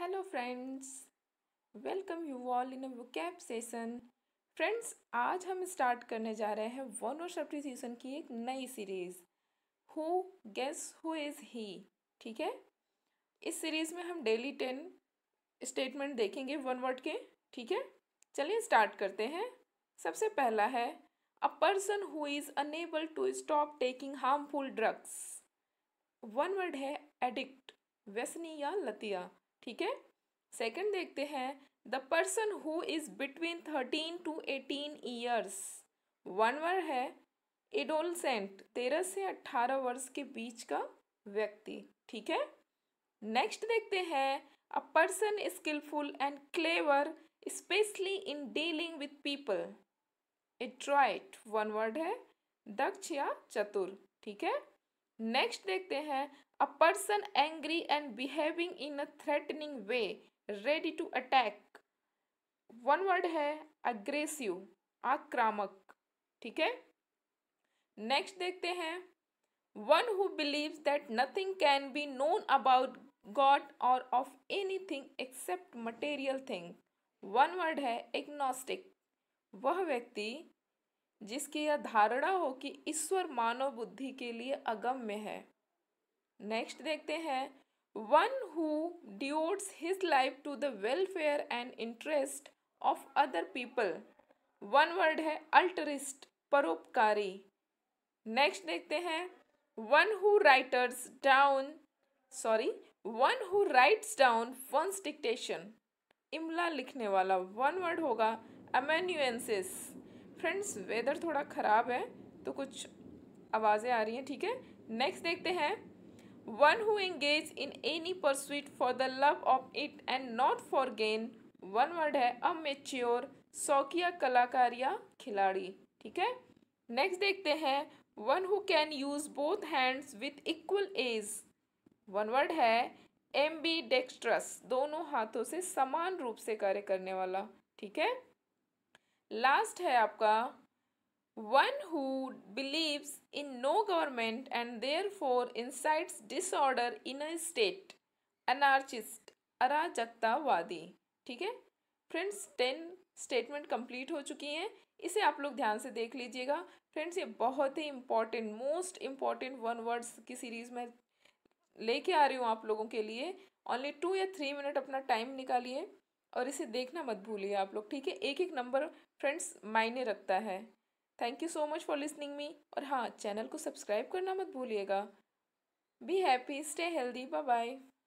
hello friends welcome you all in a cap session friends आज हम start करने जा रहे हैं वन और शब्द सीजन की एक नई series who guess who is he ठीक है इस सीरीज में हम डेली टेन स्टेटमेंट देखेंगे वन वर्ड के ठीक है चलिए स्टार्ट करते हैं सबसे पहला है a person who is unable to stop taking harmful drugs one word है एडिक्ट व्यसनी या लतिया ठीक है सेकंड देखते हैं the person who is between thirteen to eighteen years one word है एडोलसेंट तेरह से अट्ठारह वर्ष के बीच का व्यक्ति ठीक है नेक्स्ट देखते हैं a person skillful and clever specially in dealing with people इट्राइट वन वर्ड है दक्ष या चतुर ठीक है नेक्स्ट देखते हैं a person angry and behaving in a threatening way ready to attack one word है अग्रेसिव आक्रामक ठीक है नेक्स्ट देखते हैं one who believes that nothing can be known about God or of anything except material thing one word है agnostic वह व्यक्ति जिसकी यह धारणा हो कि ईश्वर मानव बुद्धि के लिए अगम्य है नेक्स्ट देखते हैं one who devotes his life to the welfare and interest of other people one word है अल्टरिस्ट परोपकारी नेक्स्ट देखते हैं one who writers down sorry one who writes down one's dictation इमला लिखने वाला वन वर्ड होगा अमेन्यूएंसिस फ्रेंड्स वेदर थोड़ा ख़राब है तो कुछ आवाज़ें आ रही हैं ठीक है नेक्स्ट देखते हैं one who engage in any pursuit for the love of it and not for gain one word है अ मेच्योर शौकिया कलाकार या खिलाड़ी ठीक है नेक्स्ट देखते हैं one who can use both hands with equal ease one word है एम्बी डेक्स्ट्रस दोनों हाथों से समान रूप से कार्य करने वाला ठीक है लास्ट है आपका one who believes in no government and therefore incites disorder in a state anarchist अराजकतावादी ठीक है फ्रेंड्स टेन स्टेटमेंट कंप्लीट हो चुकी हैं इसे आप लोग ध्यान से देख लीजिएगा फ्रेंड्स ये बहुत ही important most important one words की सीरीज़ में लेके आ रही हूँ आप लोगों के लिए ओनली टू या थ्री मिनट अपना टाइम निकालिए और इसे देखना मत भूलिए आप लोग ठीक है एक एक नंबर फ्रेंड्स मायने रखता है thank you so much for listening me और हाँ चैनल को सब्सक्राइब करना मत भूलिएगा be happy stay healthy bye bye